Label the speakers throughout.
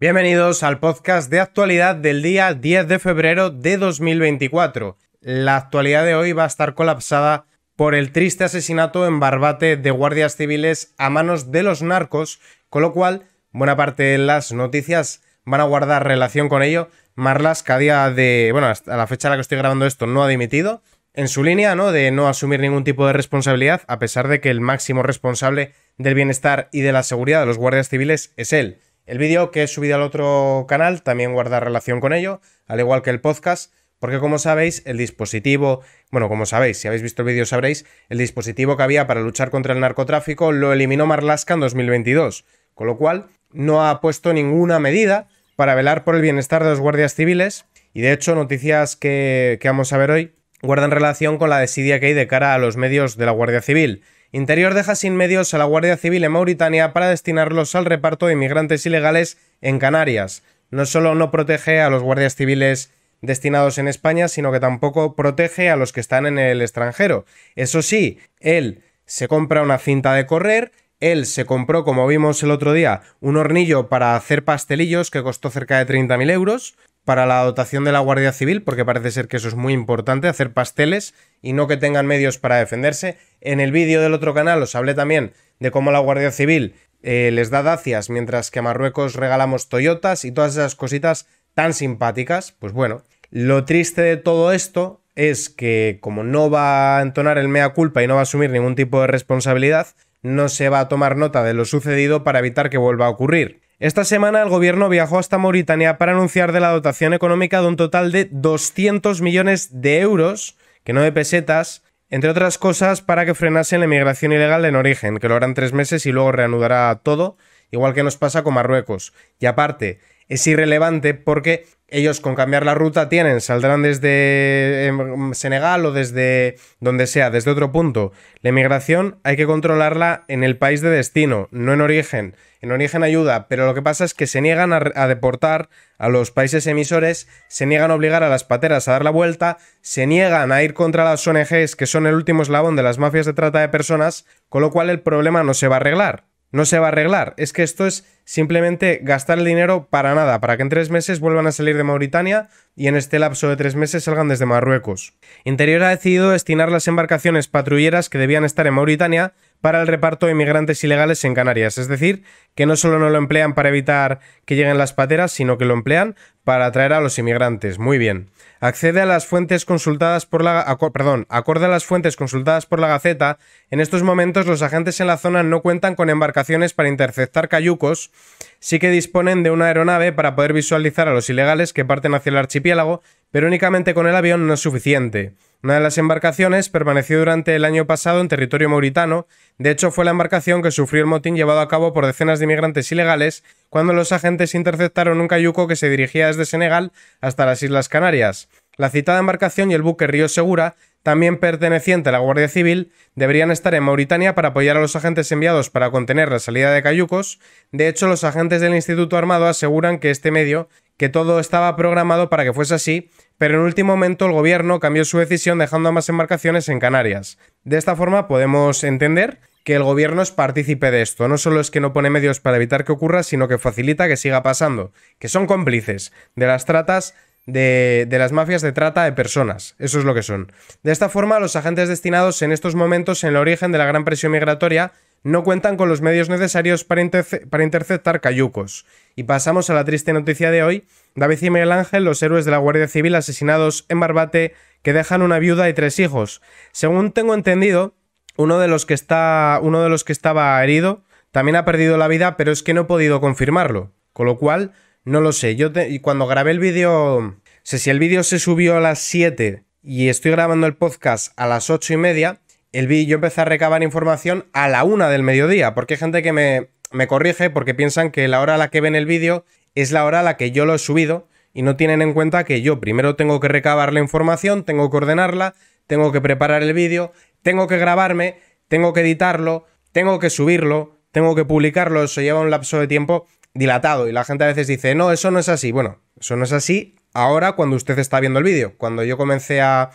Speaker 1: Bienvenidos al podcast de actualidad del día 10 de febrero de 2024. La actualidad de hoy va a estar colapsada por el triste asesinato en Barbate de guardias civiles a manos de los narcos, con lo cual buena parte de las noticias van a guardar relación con ello. Marlas, que a día de, bueno, hasta la fecha a la que estoy grabando esto, no ha dimitido. En su línea, ¿no? De no asumir ningún tipo de responsabilidad, a pesar de que el máximo responsable del bienestar y de la seguridad de los guardias civiles es él. El vídeo que he subido al otro canal también guarda relación con ello, al igual que el podcast, porque como sabéis, el dispositivo, bueno, como sabéis, si habéis visto el vídeo sabréis, el dispositivo que había para luchar contra el narcotráfico lo eliminó Marlaska en 2022, con lo cual no ha puesto ninguna medida para velar por el bienestar de los guardias civiles, y de hecho noticias que, vamos a ver hoy guardan relación con la desidia que hay de cara a los medios de la Guardia Civil. Interior deja sin medios a la Guardia Civil en Mauritania para destinarlos al reparto de inmigrantes ilegales en Canarias. No solo no protege a los guardias civiles destinados en España, sino que tampoco protege a los que están en el extranjero. Eso sí, él se compra una cinta de correr, él se compró, como vimos el otro día, un hornillo para hacer pastelillos que costó cerca de 30.000 euros, para la dotación de la Guardia Civil, porque parece ser que eso es muy importante, hacer pasteles y no que tengan medios para defenderse. En el vídeo del otro canal os hablé también de cómo la Guardia Civil eh, les da dacias, mientras que a Marruecos regalamos Toyotas y todas esas cositas tan simpáticas. Pues bueno, lo triste de todo esto es que como no va a entonar el mea culpa y no va a asumir ningún tipo de responsabilidad, no se va a tomar nota de lo sucedido para evitar que vuelva a ocurrir. Esta semana el gobierno viajó hasta Mauritania para anunciar de la dotación económica de un total de 200 millones de euros, que no de pesetas, entre otras cosas para que frenasen la inmigración ilegal en origen, que lo harán tres meses y luego reanudará todo, igual que nos pasa con Marruecos. Y aparte, es irrelevante porque ellos con cambiar la ruta tienen, saldrán desde em, Senegal o desde donde sea, desde otro punto. La inmigración hay que controlarla en el país de destino, no en origen. En origen ayuda, pero lo que pasa es que se niegan a, a deportar a los países emisores, se niegan a obligar a las pateras a dar la vuelta, se niegan a ir contra las ONGs que son el último eslabón de las mafias de trata de personas, con lo cual el problema no se va a arreglar no se va a arreglar. Es que esto es simplemente gastar el dinero para nada, para que en tres meses vuelvan a salir de Mauritania y en este lapso de tres meses salgan desde Marruecos. Interior ha decidido destinar las embarcaciones patrulleras que debían estar en Mauritania para el reparto de inmigrantes ilegales en Canarias. Es decir, que no solo no lo emplean para evitar que lleguen las pateras, sino que lo emplean para atraer a los inmigrantes. Muy bien. Accede a las fuentes consultadas por la acorde a las fuentes consultadas por la Gaceta, en estos momentos los agentes en la zona no cuentan con embarcaciones para interceptar cayucos, sí que disponen de una aeronave para poder visualizar a los ilegales que parten hacia el archipiélago, pero únicamente con el avión no es suficiente. Una de las embarcaciones permaneció durante el año pasado en territorio mauritano, de hecho fue la embarcación que sufrió el motín llevado a cabo por decenas de inmigrantes ilegales cuando los agentes interceptaron un cayuco que se dirigía desde Senegal hasta las Islas Canarias. La citada embarcación y el buque Río Segura, también perteneciente a la Guardia Civil, deberían estar en Mauritania para apoyar a los agentes enviados para contener la salida de cayucos. De hecho, los agentes del Instituto Armado aseguran que este medio, que todo estaba programado para que fuese así, pero en último momento el gobierno cambió su decisión dejando ambas embarcaciones en Canarias. De esta forma podemos entender que el gobierno es partícipe de esto. No solo es que no pone medios para evitar que ocurra, sino que facilita que siga pasando, que son cómplices de las tratas de, de, las mafias de trata de personas. Eso es lo que son. De esta forma, los agentes destinados en estos momentos en el origen de la gran presión migratoria no cuentan con los medios necesarios para, para, interceptar cayucos. Y pasamos a la triste noticia de hoy. David y Miguel Ángel, los héroes de la Guardia Civil asesinados en Barbate, que dejan una viuda y tres hijos. Según tengo entendido, uno de los que, está, uno de los que estaba herido también ha perdido la vida, pero es que no he podido confirmarlo. Con lo cual, no lo sé. Yo cuando grabé el vídeo... Sé si el vídeo se subió a las 7 y estoy grabando el podcast a las 8 y media, el yo empecé a recabar información a la una del mediodía, porque hay gente que me, me corrige porque piensan que la hora a la que ven el vídeo es la hora a la que yo lo he subido y no tienen en cuenta que yo primero tengo que recabar la información, tengo que ordenarla, tengo que preparar el vídeo, tengo que grabarme, tengo que editarlo, tengo que subirlo, tengo que publicarlo, eso lleva un lapso de tiempo dilatado y la gente a veces dice, no, eso no es así. Bueno, eso no es así ahora cuando usted está viendo el vídeo. Cuando yo comencé a,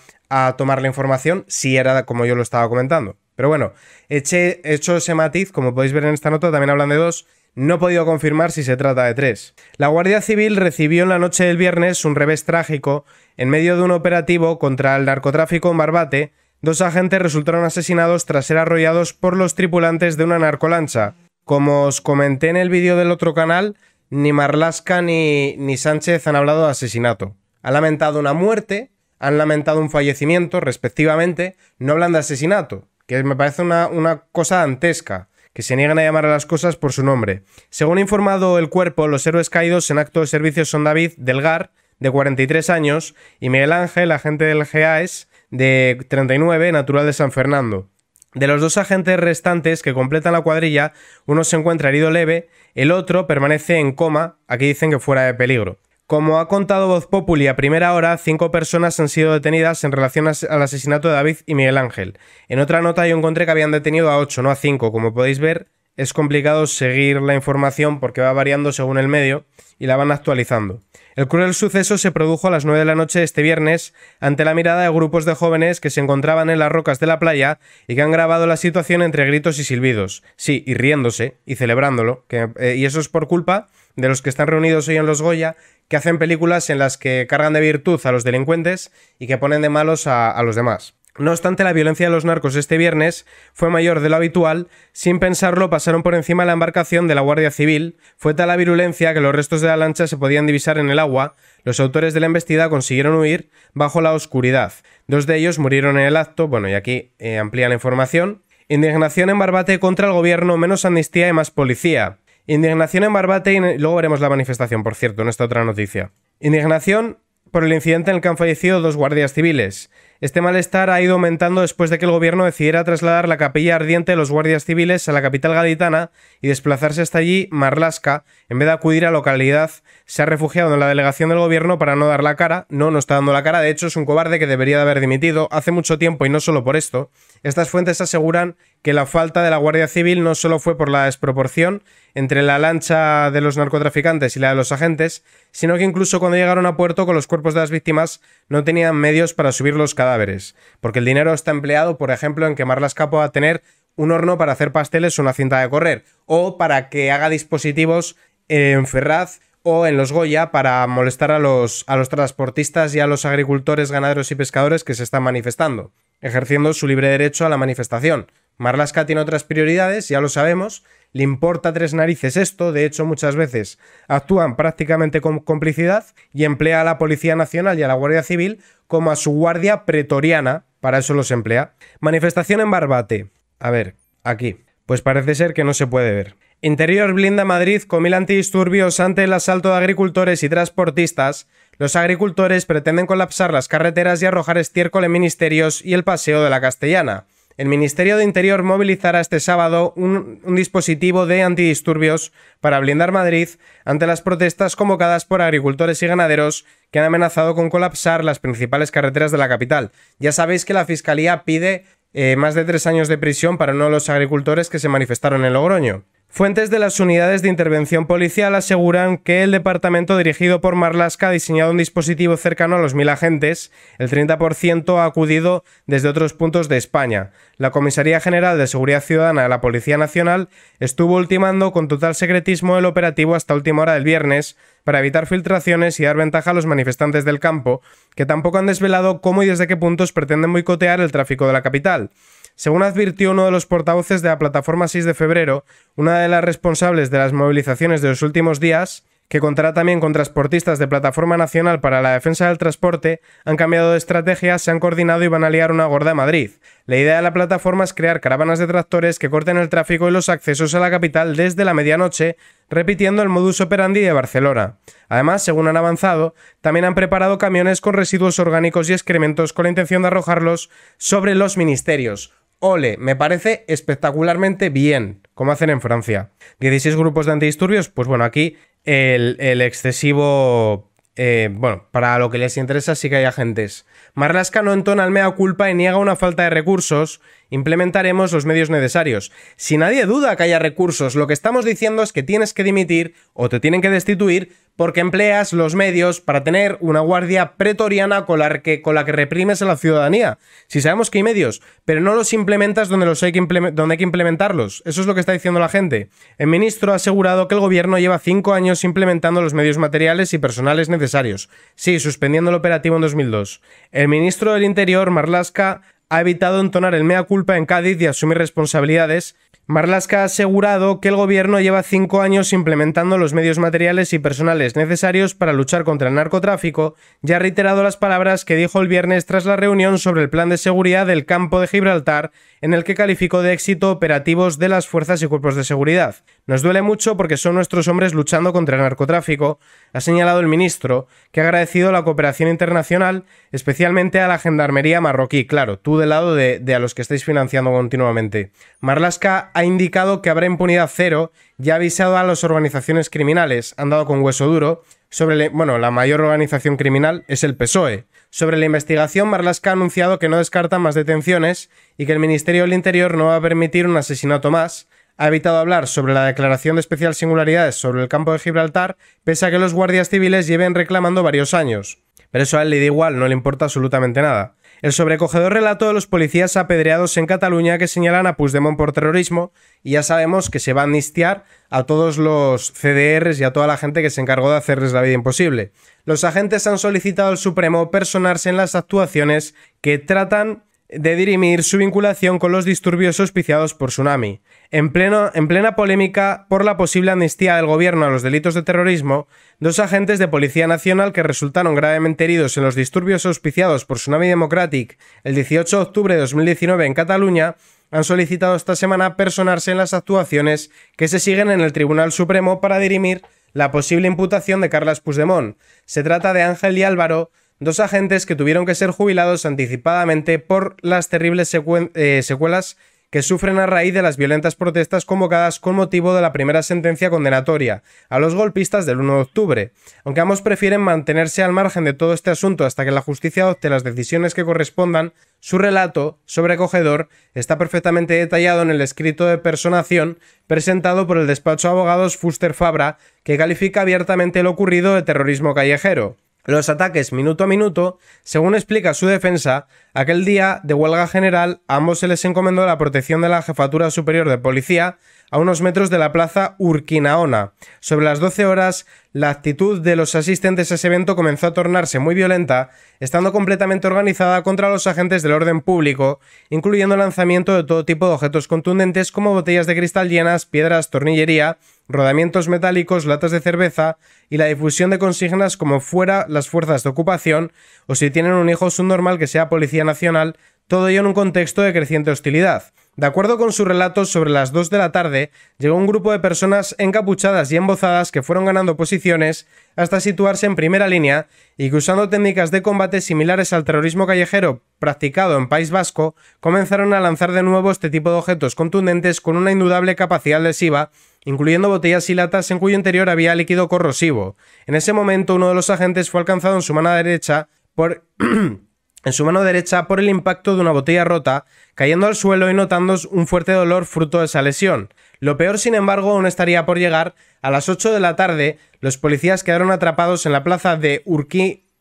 Speaker 1: tomar la información, si sí era como yo lo estaba comentando. Pero bueno, eché, hecho ese matiz, como podéis ver en esta nota, también hablan de dos. No he podido confirmar si se trata de tres. La Guardia Civil recibió en la noche del viernes un revés trágico en medio de un operativo contra el narcotráfico en Barbate. Dos agentes resultaron asesinados tras ser arrollados por los tripulantes de una narcolancha. Como os comenté en el vídeo del otro canal, ni Marlasca ni, ni Sánchez han hablado de asesinato. Han lamentado una muerte, han lamentado un fallecimiento, respectivamente, no hablan de asesinato, que me parece una, una cosa antesca que se niegan a llamar a las cosas por su nombre. Según ha informado el cuerpo, los héroes caídos en acto de servicio son David Delgar, de 43 años, y Miguel Ángel, agente del GAES, de 39, natural de San Fernando. De los dos agentes restantes que completan la cuadrilla, uno se encuentra herido leve, el otro permanece en coma, aquí dicen que fuera de peligro. Como ha contado Voz Populi a primera hora, cinco personas han sido detenidas en relación al asesinato de David y Miguel Ángel. En otra nota yo encontré que habían detenido a ocho, no a cinco. Como podéis ver, es complicado seguir la información porque va variando según el medio y la van actualizando. El cruel suceso se produjo a las 9 de la noche este viernes ante la mirada de grupos de jóvenes que se encontraban en las rocas de la playa y que han grabado la situación entre gritos y silbidos. Sí, y riéndose y celebrándolo. Eh, y eso es por culpa de los que están reunidos hoy en los Goya, que hacen películas en las que cargan de virtud a los delincuentes y que ponen de malos a los demás. No obstante, la violencia de los narcos este viernes fue mayor de lo habitual. Sin pensarlo, pasaron por encima de la embarcación de la Guardia Civil. Fue tal la virulencia que los restos de la lancha se podían divisar en el agua. Los autores de la embestida consiguieron huir bajo la oscuridad. Dos de ellos murieron en el acto. Bueno, y aquí eh, amplía la información. Indignación en Barbate contra el gobierno, menos amnistía y más policía. Indignación en Barbate y luego veremos la manifestación, por cierto, en esta otra noticia. Indignación por el incidente en el que han fallecido dos guardias civiles. Este malestar ha ido aumentando después de que el gobierno decidiera trasladar la capilla ardiente de los guardias civiles a la capital gaditana y desplazarse hasta allí Marlaska, en vez de acudir a localidad, se ha refugiado en la delegación del gobierno para no dar la cara, no, no está dando la cara, de hecho es un cobarde que debería de haber dimitido hace mucho tiempo y no solo por esto. Estas fuentes aseguran que la falta de la Guardia Civil no solo fue por la desproporción entre la lancha de los narcotraficantes y la de los agentes, sino que incluso cuando llegaron a puerto con los cuerpos de las víctimas no tenían medios para subir los cadáveres, porque el dinero está empleado, por ejemplo, en quemar las capas, a tener un horno para hacer pasteles o una cinta de correr, o para que haga dispositivos en Ferraz o en los Goya para molestar a los, a los transportistas y a los agricultores, ganaderos y pescadores que se están manifestando, ejerciendo su libre derecho a la manifestación Marlaska tiene otras prioridades, ya lo sabemos, le importa tres narices esto, de hecho muchas veces actúan prácticamente con complicidad y emplea a la Policía Nacional y a la Guardia Civil como a su guardia pretoriana, para eso los emplea. Manifestación en Barbate. A ver, aquí. Pues parece ser que no se puede ver. Interior blinda Madrid con mil antidisturbios ante el asalto de agricultores y transportistas. Los agricultores pretenden colapsar las carreteras y arrojar estiércol en ministerios y el paseo de la Castellana. El Ministerio de Interior movilizará este sábado un, dispositivo de antidisturbios para blindar Madrid ante las protestas convocadas por agricultores y ganaderos que han amenazado con colapsar las principales carreteras de la capital. Ya sabéis que la Fiscalía pide eh, más de tres años de prisión para uno de los agricultores que se manifestaron en Logroño. Fuentes de las unidades de intervención policial aseguran que el departamento dirigido por Marlaska ha diseñado un dispositivo cercano a los mil agentes. El 30% ha acudido desde otros puntos de España. La Comisaría General de Seguridad Ciudadana de la Policía Nacional estuvo ultimando con total secretismo el operativo hasta última hora del viernes para evitar filtraciones y dar ventaja a los manifestantes del campo, que tampoco han desvelado cómo y desde qué puntos pretenden boicotear el tráfico de la capital. Según advirtió uno de los portavoces de la plataforma 6 de febrero, una de las responsables de las movilizaciones de los últimos días, que contará también con transportistas de Plataforma Nacional para la Defensa del Transporte, han cambiado de estrategia, se han coordinado y van a liar una gorda a Madrid. La idea de la plataforma es crear caravanas de tractores que corten el tráfico y los accesos a la capital desde la medianoche, repitiendo el modus operandi de Barcelona. Además, según han avanzado, también han preparado camiones con residuos orgánicos y excrementos con la intención de arrojarlos sobre los ministerios. Ole, me parece espectacularmente bien, como hacen en Francia. 16 grupos de antidisturbios, pues bueno, aquí el, excesivo... Eh, bueno, para lo que les interesa sí que hay agentes. Marlaska no entona al mea culpa y niega una falta de recursos implementaremos los medios necesarios. Si nadie duda que haya recursos, lo que estamos diciendo es que tienes que dimitir o te tienen que destituir porque empleas los medios para tener una guardia pretoriana con la que, con la que reprimes a la ciudadanía. Si sabemos que hay medios, pero no los implementas donde, los hay que donde hay que implementarlos. Eso es lo que está diciendo la gente. El ministro ha asegurado que el gobierno lleva cinco años implementando los medios materiales y personales necesarios. Sí, suspendiendo el operativo en 2002. El ministro del Interior, Marlaska, ha evitado entonar el mea culpa en Cádiz y asumir responsabilidades, Marlaska ha asegurado que el gobierno lleva cinco años implementando los medios materiales y personales necesarios para luchar contra el narcotráfico y ha reiterado las palabras que dijo el viernes tras la reunión sobre el plan de seguridad del campo de Gibraltar en el que calificó de éxito operativos de las fuerzas y cuerpos de seguridad. Nos duele mucho porque son nuestros hombres luchando contra el narcotráfico, ha señalado el ministro, que ha agradecido la cooperación internacional, especialmente a la gendarmería marroquí, claro, tú del lado de, a los que estáis financiando continuamente. Marlaska ha indicado que habrá impunidad cero y ha avisado a las organizaciones criminales, han dado con hueso duro, sobre la, bueno, la mayor organización criminal es el PSOE. Sobre la investigación, Marlaska ha anunciado que no descarta más detenciones y que el Ministerio del Interior no va a permitir un asesinato más. Ha evitado hablar sobre la declaración de especial singularidades sobre el campo de Gibraltar, pese a que los guardias civiles lleven reclamando varios años. Pero eso a él le da igual, no le importa absolutamente nada. El sobrecogedor relato de los policías apedreados en Cataluña que señalan a Puigdemont por terrorismo y ya sabemos que se va a amnistiar a todos los CDRs y a toda la gente que se encargó de hacerles la vida imposible. Los agentes han solicitado al Supremo personarse en las actuaciones que tratan de dirimir su vinculación con los disturbios auspiciados por Tsunami. En, en plena polémica por la posible amnistía del gobierno a los delitos de terrorismo, dos agentes de Policía Nacional que resultaron gravemente heridos en los disturbios auspiciados por Tsunami Democratic el 18 de octubre de 2019 en Cataluña han solicitado esta semana personarse en las actuaciones que se siguen en el Tribunal Supremo para dirimir la posible imputación de Carles Puigdemont. Se trata de Ángel y Álvaro, dos agentes que tuvieron que ser jubilados anticipadamente por las terribles eh, secuelas que sufren a raíz de las violentas protestas convocadas con motivo de la primera sentencia condenatoria a los golpistas del 1 de octubre, aunque ambos prefieren mantenerse al margen de todo este asunto hasta que la justicia adopte las decisiones que correspondan, su relato, sobrecogedor, está perfectamente detallado en el escrito de personación presentado por el despacho de abogados Fuster Fabra, que califica abiertamente lo ocurrido de terrorismo callejero los ataques minuto a minuto, según explica su defensa, aquel día de huelga general a ambos se les encomendó la protección de la Jefatura Superior de Policía a unos metros de la plaza Urquinaona. Sobre las 12 horas, la actitud de los asistentes a ese evento comenzó a tornarse muy violenta, estando completamente organizada contra los agentes del orden público, incluyendo el lanzamiento de todo tipo de objetos contundentes como botellas de cristal llenas, piedras, tornillería, rodamientos metálicos, latas de cerveza y la difusión de consignas como fuera las fuerzas de ocupación o si tienen un hijo subnormal que sea Policía Nacional, todo ello en un contexto de creciente hostilidad. De acuerdo con su relato, sobre las 2 de la tarde llegó un grupo de personas encapuchadas y embozadas que fueron ganando posiciones hasta situarse en primera línea y que usando técnicas de combate similares al terrorismo callejero practicado en País Vasco, comenzaron a lanzar de nuevo este tipo de objetos contundentes con una indudable capacidad lesiva, incluyendo botellas y latas en cuyo interior había líquido corrosivo. En ese momento uno de los agentes fue alcanzado en su mano derecha por... en su mano derecha por el impacto de una botella rota, cayendo al suelo y notando un fuerte dolor fruto de esa lesión. Lo peor, sin embargo, aún estaría por llegar. A las 8 de la tarde, los policías quedaron atrapados en la plaza de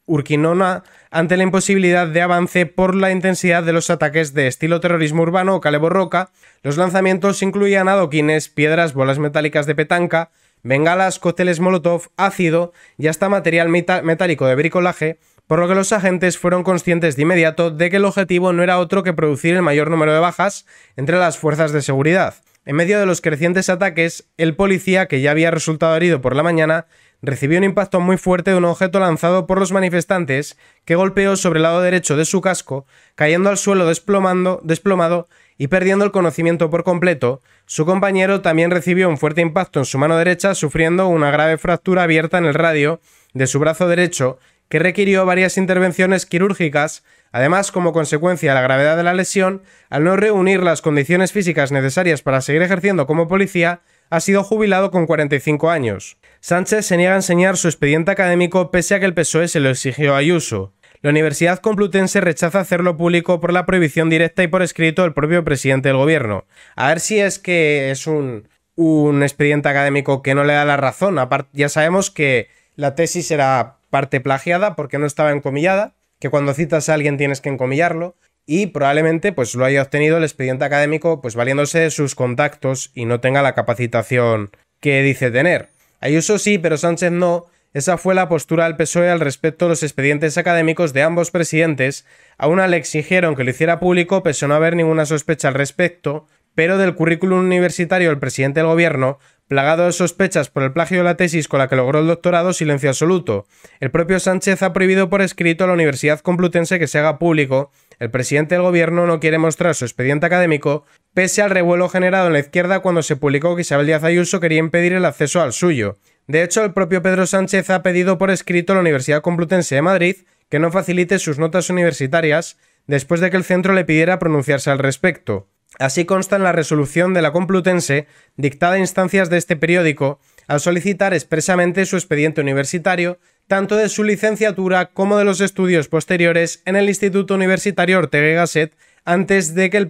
Speaker 1: Urquinona ante la imposibilidad de avance por la intensidad de los ataques de estilo terrorismo urbano o caleborroca. Los lanzamientos incluían adoquines, piedras, bolas metálicas de petanca, bengalas, cócteles molotov, ácido y hasta material metálico de bricolaje por lo que los agentes fueron conscientes de inmediato de que el objetivo no era otro que producir el mayor número de bajas entre las fuerzas de seguridad. En medio de los crecientes ataques, el policía, que ya había resultado herido por la mañana, recibió un impacto muy fuerte de un objeto lanzado por los manifestantes que golpeó sobre el lado derecho de su casco, cayendo al suelo desplomando, desplomado y perdiendo el conocimiento por completo. Su compañero también recibió un fuerte impacto en su mano derecha, sufriendo una grave fractura abierta en el radio de su brazo derecho que requirió varias intervenciones quirúrgicas, además como consecuencia de la gravedad de la lesión, al no reunir las condiciones físicas necesarias para seguir ejerciendo como policía, ha sido jubilado con 45 años. Sánchez se niega a enseñar su expediente académico pese a que el PSOE se lo exigió a Ayuso. La Universidad Complutense rechaza hacerlo público por la prohibición directa y por escrito del propio presidente del gobierno. A ver si es que es un, un expediente académico que no le da la razón. Ya sabemos que la tesis era parte plagiada porque no estaba encomillada, que cuando citas a alguien tienes que encomillarlo, y probablemente pues lo haya obtenido el expediente académico pues valiéndose de sus contactos y no tenga la capacitación que dice tener. Ayuso sí, pero Sánchez no. Esa fue la postura del PSOE al respecto de los expedientes académicos de ambos presidentes. A una le exigieron que lo hiciera público, pese a no haber ninguna sospecha al respecto, pero del currículum universitario del presidente del gobierno Plagado de sospechas por el plagio de la tesis con la que logró el doctorado, silencio absoluto. El propio Sánchez ha prohibido por escrito a la Universidad Complutense que se haga público. El presidente del gobierno no quiere mostrar su expediente académico, pese al revuelo generado en la izquierda cuando se publicó que Isabel Díaz Ayuso quería impedir el acceso al suyo. De hecho, el propio Pedro Sánchez ha pedido por escrito a la Universidad Complutense de Madrid que no facilite sus notas universitarias después de que el centro le pidiera pronunciarse al respecto. Así consta en la resolución de la Complutense, dictada a instancias de este periódico, al solicitar expresamente su expediente universitario, tanto de su licenciatura como de los estudios posteriores en el Instituto Universitario Ortega y Gasset, antes de que el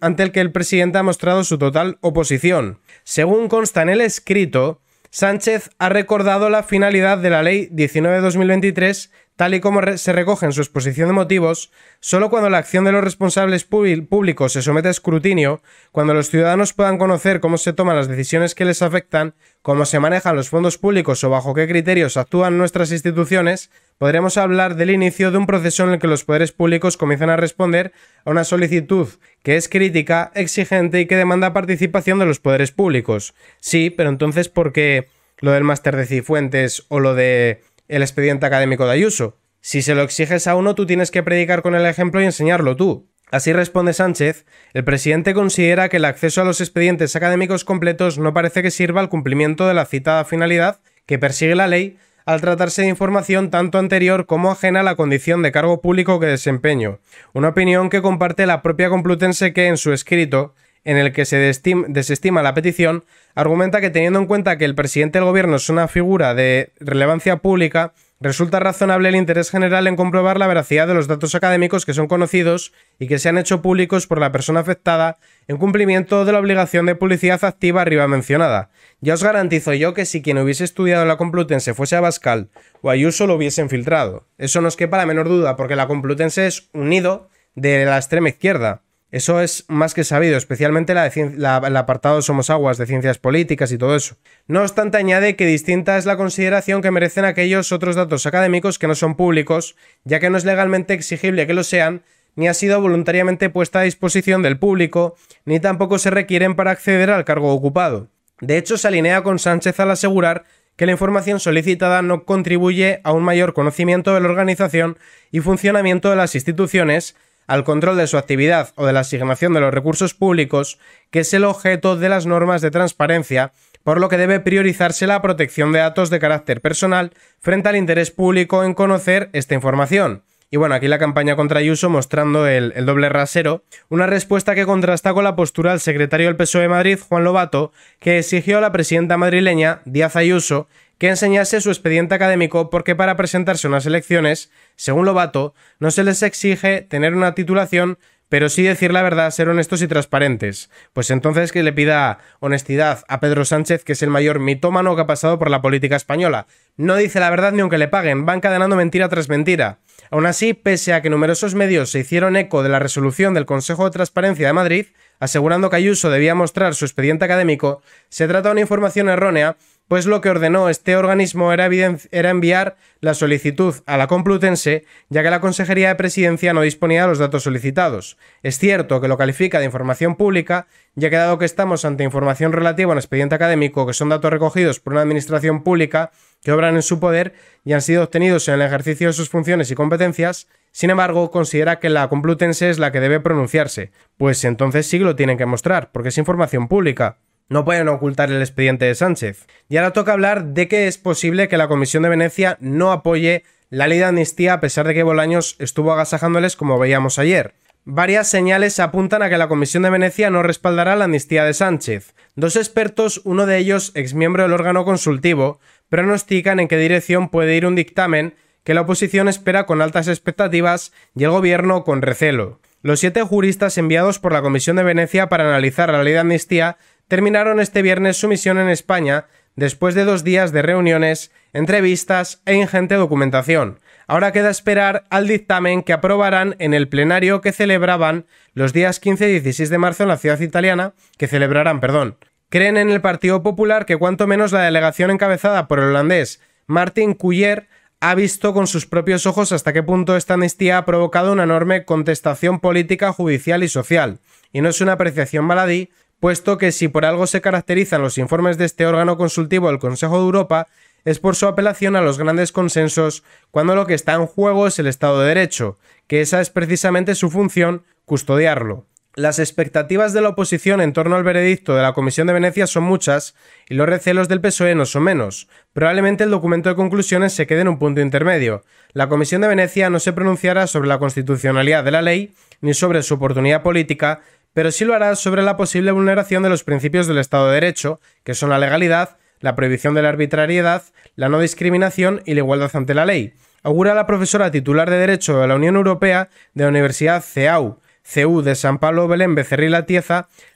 Speaker 1: ante el que el presidente ha mostrado su total oposición. Según consta en el escrito, Sánchez ha recordado la finalidad de la Ley 19-2023 tal y como se recoge en su exposición de motivos, solo cuando la acción de los responsables públicos se somete a escrutinio, cuando los ciudadanos puedan conocer cómo se toman las decisiones que les afectan, cómo se manejan los fondos públicos o bajo qué criterios actúan nuestras instituciones, podremos hablar del inicio de un proceso en el que los poderes públicos comienzan a responder a una solicitud que es crítica, exigente y que demanda participación de los poderes públicos. Sí, pero entonces ¿por qué lo del máster de Cifuentes o lo de el expediente académico de Ayuso. Si se lo exiges a uno, tú tienes que predicar con el ejemplo y enseñarlo tú. Así responde Sánchez, el presidente considera que el acceso a los expedientes académicos completos no parece que sirva al cumplimiento de la citada finalidad que persigue la ley al tratarse de información tanto anterior como ajena a la condición de cargo público que desempeño, una opinión que comparte la propia Complutense que en su escrito en el que se desestima la petición, argumenta que teniendo en cuenta que el presidente del gobierno es una figura de relevancia pública, resulta razonable el interés general en comprobar la veracidad de los datos académicos que son conocidos y que se han hecho públicos por la persona afectada en cumplimiento de la obligación de publicidad activa arriba mencionada. Ya os garantizo yo que si quien hubiese estudiado la Complutense fuese a bascal o Ayuso lo hubiesen filtrado. Eso no es que para menor duda, porque la Complutense es un nido de la extrema izquierda. Eso es más que sabido, especialmente el apartado Somos Aguas, de ciencias políticas y todo eso. No obstante, añade que distinta es la consideración que merecen aquellos otros datos académicos que no son públicos, ya que no es legalmente exigible que lo sean, ni ha sido voluntariamente puesta a disposición del público, ni tampoco se requieren para acceder al cargo ocupado. De hecho, se alinea con Sánchez al asegurar que la información solicitada no contribuye a un mayor conocimiento de la organización y funcionamiento de las instituciones, al control de su actividad o de la asignación de los recursos públicos, que es el objeto de las normas de transparencia, por lo que debe priorizarse la protección de datos de carácter personal frente al interés público en conocer esta información. Y bueno, aquí la campaña contra Ayuso mostrando el, doble rasero, una respuesta que contrasta con la postura del secretario del PSOE de Madrid, Juan Lobato, que exigió a la presidenta madrileña, Díaz Ayuso, que enseñase su expediente académico porque para presentarse a unas elecciones, según Lobato, no se les exige tener una titulación, pero sí decir la verdad, ser honestos y transparentes. Pues entonces que le pida honestidad a Pedro Sánchez, que es el mayor mitómano que ha pasado por la política española. No dice la verdad ni aunque le paguen, van cadenando mentira tras mentira. Aún así, pese a que numerosos medios se hicieron eco de la resolución del Consejo de Transparencia de Madrid, asegurando que Ayuso debía mostrar su expediente académico, se trata de una información errónea pues lo que ordenó este organismo era, enviar la solicitud a la Complutense, ya que la Consejería de Presidencia no disponía de los datos solicitados. Es cierto que lo califica de información pública, ya que dado que estamos ante información relativa a un expediente académico, que son datos recogidos por una administración pública que obran en su poder y han sido obtenidos en el ejercicio de sus funciones y competencias, sin embargo, considera que la Complutense es la que debe pronunciarse, pues entonces sí lo tienen que mostrar, porque es información pública. No pueden ocultar el expediente de Sánchez. Y ahora toca hablar de que es posible que la Comisión de Venecia no apoye la ley de amnistía a pesar de que Bolaños estuvo agasajándoles como veíamos ayer. Varias señales apuntan a que la Comisión de Venecia no respaldará la amnistía de Sánchez. Dos expertos, uno de ellos exmiembro del órgano consultivo, pronostican en qué dirección puede ir un dictamen que la oposición espera con altas expectativas y el gobierno con recelo. Los siete juristas enviados por la Comisión de Venecia para analizar la ley de amnistía terminaron este viernes su misión en España después de dos días de reuniones, entrevistas e ingente documentación. Ahora queda esperar al dictamen que aprobarán en el plenario que celebraban los días 15 y 16 de marzo en la ciudad italiana, que celebrarán, perdón. Creen en el Partido Popular que cuanto menos la delegación encabezada por el holandés Martin Cuyer ha visto con sus propios ojos hasta qué punto esta amnistía ha provocado una enorme contestación política, judicial y social. Y no es una apreciación baladí, puesto que si por algo se caracterizan los informes de este órgano consultivo del Consejo de Europa, es por su apelación a los grandes consensos cuando lo que está en juego es el Estado de Derecho, que esa es precisamente su función, custodiarlo. Las expectativas de la oposición en torno al veredicto de la Comisión de Venecia son muchas y los recelos del PSOE no son menos. Probablemente el documento de conclusiones se quede en un punto intermedio. La Comisión de Venecia no se pronunciará sobre la constitucionalidad de la ley ni sobre su oportunidad política, pero sí lo hará sobre la posible vulneración de los principios del Estado de Derecho, que son la legalidad, la prohibición de la arbitrariedad, la no discriminación y la igualdad ante la ley. Augura la profesora titular de Derecho de la Unión Europea de la Universidad CEAU, CU de San Pablo Belén Becerril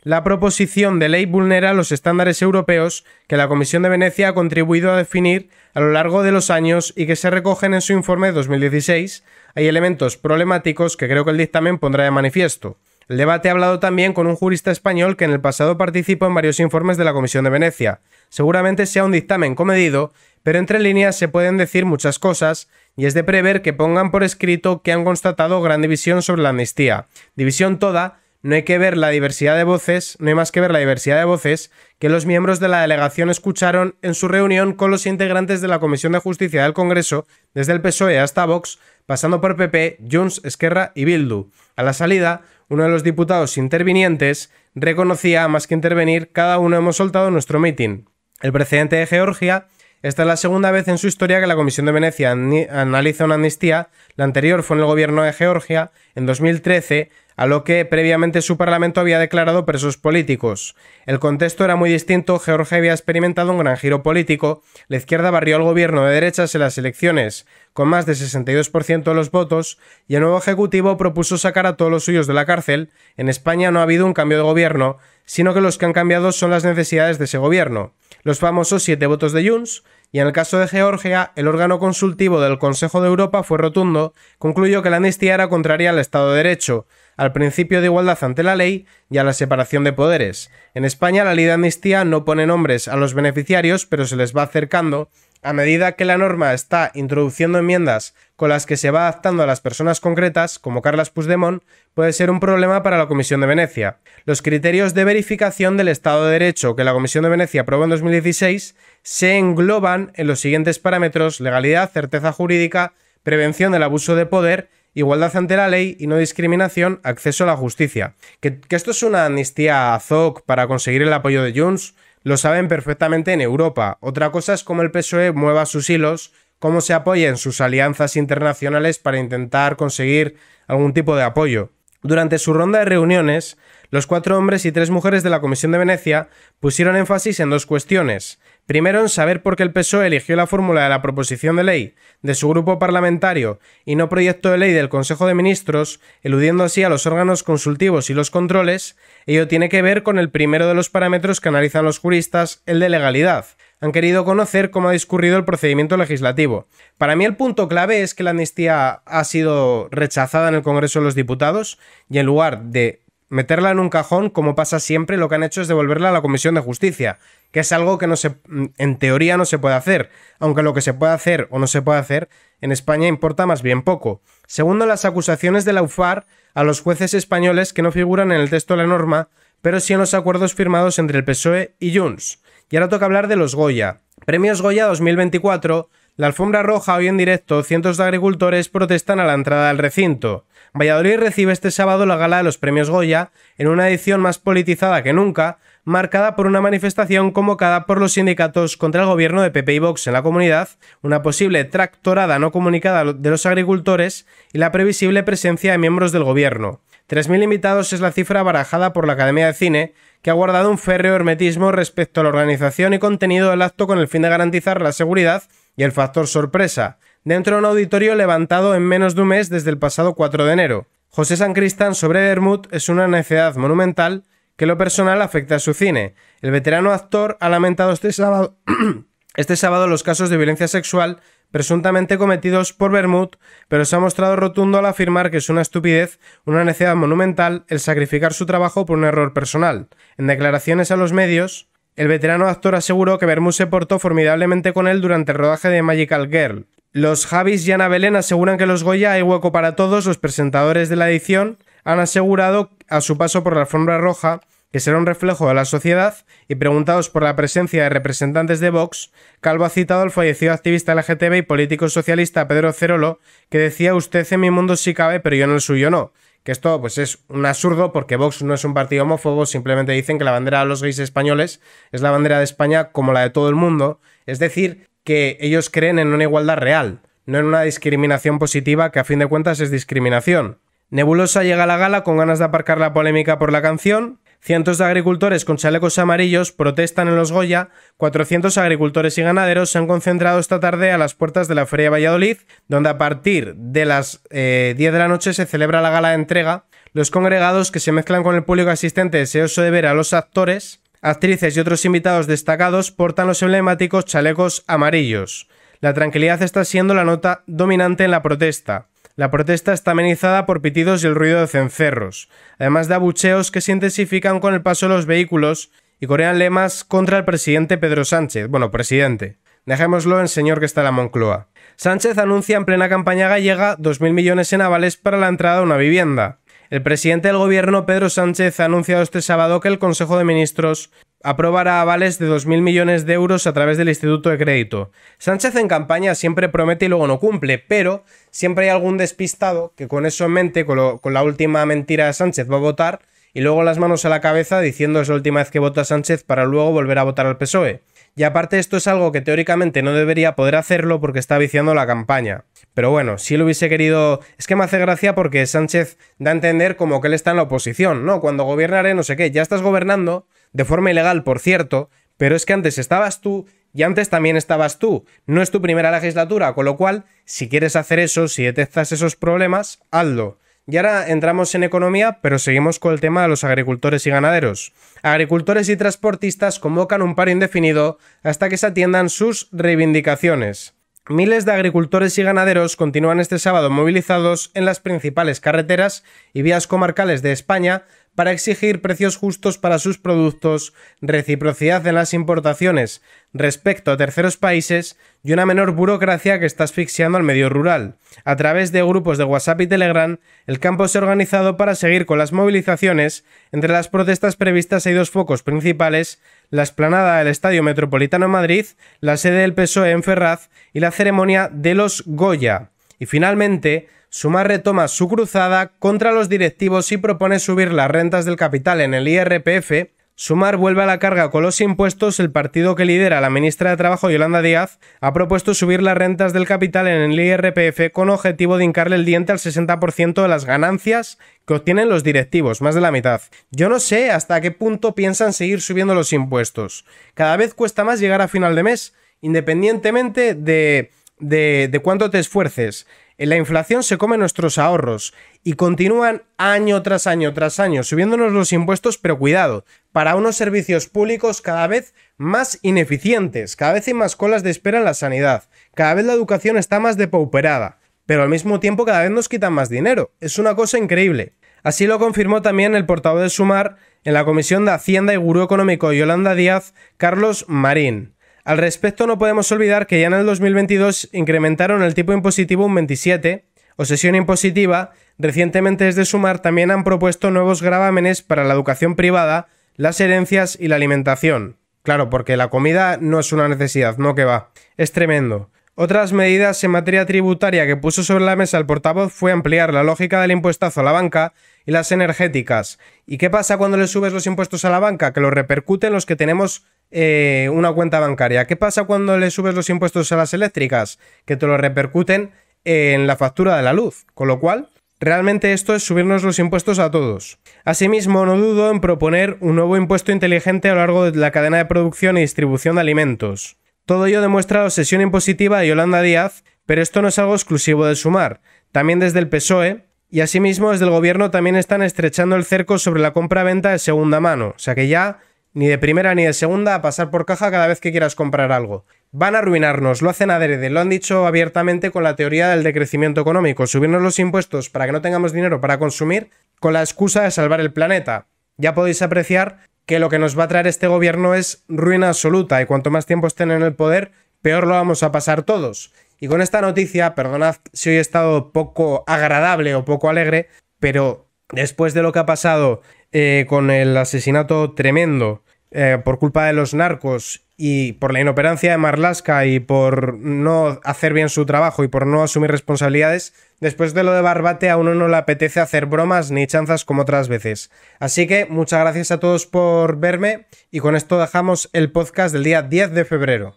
Speaker 1: la proposición de ley vulnera los estándares europeos que la Comisión de Venecia ha contribuido a definir a lo largo de los años y que se recogen en su informe de 2016. Hay elementos problemáticos que creo que el dictamen pondrá de manifiesto. El debate ha hablado también con un jurista español que en el pasado participó en varios informes de la Comisión de Venecia. Seguramente sea un dictamen comedido, pero entre líneas se pueden decir muchas cosas, y es de prever que pongan por escrito que han constatado gran división sobre la amnistía. División toda, no hay que ver la diversidad de voces, no hay más que ver la diversidad de voces que los miembros de la delegación escucharon en su reunión con los integrantes de la Comisión de Justicia del Congreso, desde el PSOE hasta Vox, pasando por PP, Junts, Esquerra y Bildu. A la salida, uno de los diputados intervinientes reconocía, más que intervenir, cada uno hemos soltado nuestro mitin. El presidente de Georgia esta es la segunda vez en su historia que la Comisión de Venecia analiza una amnistía. La anterior fue en el gobierno de Georgia en 2013, a lo que previamente su Parlamento había declarado presos políticos. El contexto era muy distinto, Georgia había experimentado un gran giro político, la izquierda barrió al gobierno de derechas en las elecciones, con más de 62% de los votos, y el nuevo Ejecutivo propuso sacar a todos los suyos de la cárcel. En España no ha habido un cambio de gobierno, sino que los que han cambiado son las necesidades de ese gobierno. Los famosos siete votos de Junts, y en el caso de Georgia, el órgano consultivo del Consejo de Europa fue rotundo, concluyó que la amnistía era contraria al Estado de Derecho al principio de igualdad ante la ley y a la separación de poderes. En España la ley de amnistía no pone nombres a los beneficiarios, pero se les va acercando a medida que la norma está introduciendo enmiendas con las que se va adaptando a las personas concretas, como Carlas Puigdemont, puede ser un problema para la Comisión de Venecia. Los criterios de verificación del Estado de Derecho que la Comisión de Venecia aprobó en 2016 se engloban en los siguientes parámetros legalidad, certeza jurídica, prevención del abuso de poder igualdad ante la ley y no discriminación, acceso a la justicia. ¿Que, esto es una amnistía a Zoc para conseguir el apoyo de Junts, lo saben perfectamente en Europa. Otra cosa es cómo el PSOE mueva sus hilos, cómo se apoya en sus alianzas internacionales para intentar conseguir algún tipo de apoyo. Durante su ronda de reuniones, los cuatro hombres y tres mujeres de la Comisión de Venecia pusieron énfasis en dos cuestiones. Primero en saber por qué el PSOE eligió la fórmula de la proposición de ley de su grupo parlamentario y no proyecto de ley del Consejo de Ministros, eludiendo así a los órganos consultivos y los controles, ello tiene que ver con el primero de los parámetros que analizan los juristas, el de legalidad. Han querido conocer cómo ha discurrido el procedimiento legislativo. Para mí el punto clave es que la amnistía ha sido rechazada en el Congreso de los Diputados y en lugar de meterla en un cajón, como pasa siempre, lo que han hecho es devolverla a la Comisión de Justicia, que es algo que no se, mm, en teoría no se puede hacer, aunque lo que se puede hacer o no se puede hacer en España importa más bien poco. Segundo, las acusaciones de la UFAR a los jueces españoles que no figuran en el texto de la norma, pero sí en los acuerdos firmados entre el PSOE y Junts. Y ahora toca hablar de los Goya. Premios Goya 2024, la alfombra roja hoy en directo, cientos de agricultores protestan a la entrada del recinto. Valladolid recibe este sábado la gala de los premios Goya, en una edición más politizada que nunca, marcada por una manifestación convocada por los sindicatos contra el gobierno de Pepe y Vox en la comunidad, una posible tractorada no comunicada de los agricultores y la previsible presencia de miembros del gobierno. 3.000 invitados es la cifra barajada por la Academia de Cine, que ha guardado un férreo hermetismo respecto a la organización y contenido del acto con el fin de garantizar la seguridad y el factor sorpresa, dentro de un auditorio levantado en menos de un mes desde el pasado 4 de enero. José San Cristán sobre Bermud es una necedad monumental que lo personal afecta a su cine. El veterano actor ha lamentado este sábado, este sábado los casos de violencia sexual presuntamente cometidos por Bermud, pero se ha mostrado rotundo al afirmar que es una estupidez, una necedad monumental, el sacrificar su trabajo por un error personal. En declaraciones a los medios, el veterano actor aseguró que Bermud se portó formidablemente con él durante el rodaje de Magical Girl, los Javis y Ana Belén aseguran que los Goya hay hueco para todos. Los presentadores de la edición han asegurado a su paso por la alfombra roja que será un reflejo de la sociedad, y preguntados por la presencia de representantes de Vox, Calvo ha citado al fallecido activista LGTB y político socialista Pedro Cerolo, que decía usted en mi mundo sí cabe, pero yo en el suyo no. Que esto pues es un absurdo porque Vox no es un partido homófobo, simplemente dicen que la bandera de los gays españoles es la bandera de España como la de todo el mundo. Es decir, que ellos creen en una igualdad real, no en una discriminación positiva que a fin de cuentas es discriminación. Nebulosa llega a la gala con ganas de aparcar la polémica por la canción, cientos de agricultores con chalecos amarillos protestan en los Goya, 400 agricultores y ganaderos se han concentrado esta tarde a las puertas de la Feria de Valladolid, donde a partir de las 10 eh, de la noche se celebra la gala de entrega. Los congregados que se mezclan con el público asistente deseoso de ver a los actores Actrices y otros invitados destacados portan los emblemáticos chalecos amarillos. La tranquilidad está siendo la nota dominante en la protesta. La protesta está amenizada por pitidos y el ruido de cencerros, además de abucheos que se intensifican con el paso de los vehículos y corean lemas contra el presidente Pedro Sánchez. Bueno, presidente. Dejémoslo en señor que está la Moncloa. Sánchez anuncia en plena campaña gallega 2.000 millones en avales para la entrada a una vivienda. El presidente del gobierno, Pedro Sánchez, ha anunciado este sábado que el Consejo de Ministros aprobará avales de 2.000 millones de euros a través del Instituto de Crédito. Sánchez en campaña siempre promete y luego no cumple, pero siempre hay algún despistado que con eso en mente, con, la última mentira de Sánchez, va a votar y luego las manos a la cabeza diciendo es la última vez que vota Sánchez para luego volver a votar al PSOE. Y aparte esto es algo que teóricamente no debería poder hacerlo porque está viciando la campaña. Pero bueno, si lo hubiese querido... Es que me hace gracia porque Sánchez da a entender como que él está en la oposición, ¿no? Cuando gobernaré no sé qué, ya estás gobernando, de forma ilegal, por cierto, pero es que antes estabas tú y antes también estabas tú. No es tu primera legislatura, con lo cual, si quieres hacer eso, si detectas esos problemas, hazlo. Y ahora entramos en economía, pero seguimos con el tema de los agricultores y ganaderos. Agricultores y transportistas convocan un paro indefinido hasta que se atiendan sus reivindicaciones. Miles de agricultores y ganaderos continúan este sábado movilizados en las principales carreteras y vías comarcales de España para exigir precios justos para sus productos, reciprocidad en las importaciones respecto a terceros países y una menor burocracia que está asfixiando al medio rural. A través de grupos de WhatsApp y Telegram, el campo se ha organizado para seguir con las movilizaciones. Entre las protestas previstas hay dos focos principales, la esplanada del Estadio Metropolitano en Madrid, la sede del PSOE en Ferraz y la ceremonia de los Goya. Y finalmente, Sumar retoma su cruzada contra los directivos y propone subir las rentas del capital en el IRPF. Sumar vuelve a la carga con los impuestos. El partido que lidera la ministra de Trabajo Yolanda Díaz ha propuesto subir las rentas del capital en el IRPF con objetivo de hincarle el diente al 60% de las ganancias que obtienen los directivos, más de la mitad. Yo no sé hasta qué punto piensan seguir subiendo los impuestos. Cada vez cuesta más llegar a final de mes, independientemente de, de, cuánto te esfuerces. En La inflación se come nuestros ahorros y continúan año tras año tras año subiéndonos los impuestos, pero cuidado, para unos servicios públicos cada vez más ineficientes, cada vez hay más colas de espera en la sanidad, cada vez la educación está más depauperada, pero al mismo tiempo cada vez nos quitan más dinero. Es una cosa increíble. Así lo confirmó también el portavoz de Sumar en la Comisión de Hacienda y Gurú Económico Yolanda Díaz, Carlos Marín. Al respecto no podemos olvidar que ya en el 2022 incrementaron el tipo impositivo un 27 o sesión impositiva, recientemente desde sumar también han propuesto nuevos gravámenes para la educación privada, las herencias y la alimentación. Claro, porque la comida no es una necesidad, no que va. Es tremendo. Otras medidas en materia tributaria que puso sobre la mesa el portavoz fue ampliar la lógica del impuestazo a la banca y las energéticas. ¿Y qué pasa cuando le subes los impuestos a la banca? Que los repercuten los que tenemos eh, una cuenta bancaria. ¿Qué pasa cuando le subes los impuestos a las eléctricas? Que te lo repercuten en la factura de la luz. Con lo cual, realmente esto es subirnos los impuestos a todos. Asimismo, no dudo en proponer un nuevo impuesto inteligente a lo largo de la cadena de producción y distribución de alimentos. Todo ello demuestra obsesión impositiva de Yolanda Díaz, pero esto no es algo exclusivo de Sumar. También desde el PSOE y asimismo desde el gobierno también están estrechando el cerco sobre la compra-venta de segunda mano. O sea que ya ni de primera ni de segunda, a pasar por caja cada vez que quieras comprar algo. Van a arruinarnos, lo hacen adrede, lo han dicho abiertamente con la teoría del decrecimiento económico, subirnos los impuestos para que no tengamos dinero para consumir, con la excusa de salvar el planeta. Ya podéis apreciar que lo que nos va a traer este gobierno es ruina absoluta y cuanto más tiempo estén en el poder, peor lo vamos a pasar todos. Y con esta noticia, perdonad si hoy he estado poco agradable o poco alegre, pero después de lo que ha pasado eh, con el asesinato tremendo eh, por culpa de los narcos y por la inoperancia de Marlaska y por no hacer bien su trabajo y por no asumir responsabilidades, después de lo de Barbate a uno no le apetece hacer bromas ni chanzas como otras veces. Así que muchas gracias a todos por verme y con esto dejamos el podcast del día 10 de febrero.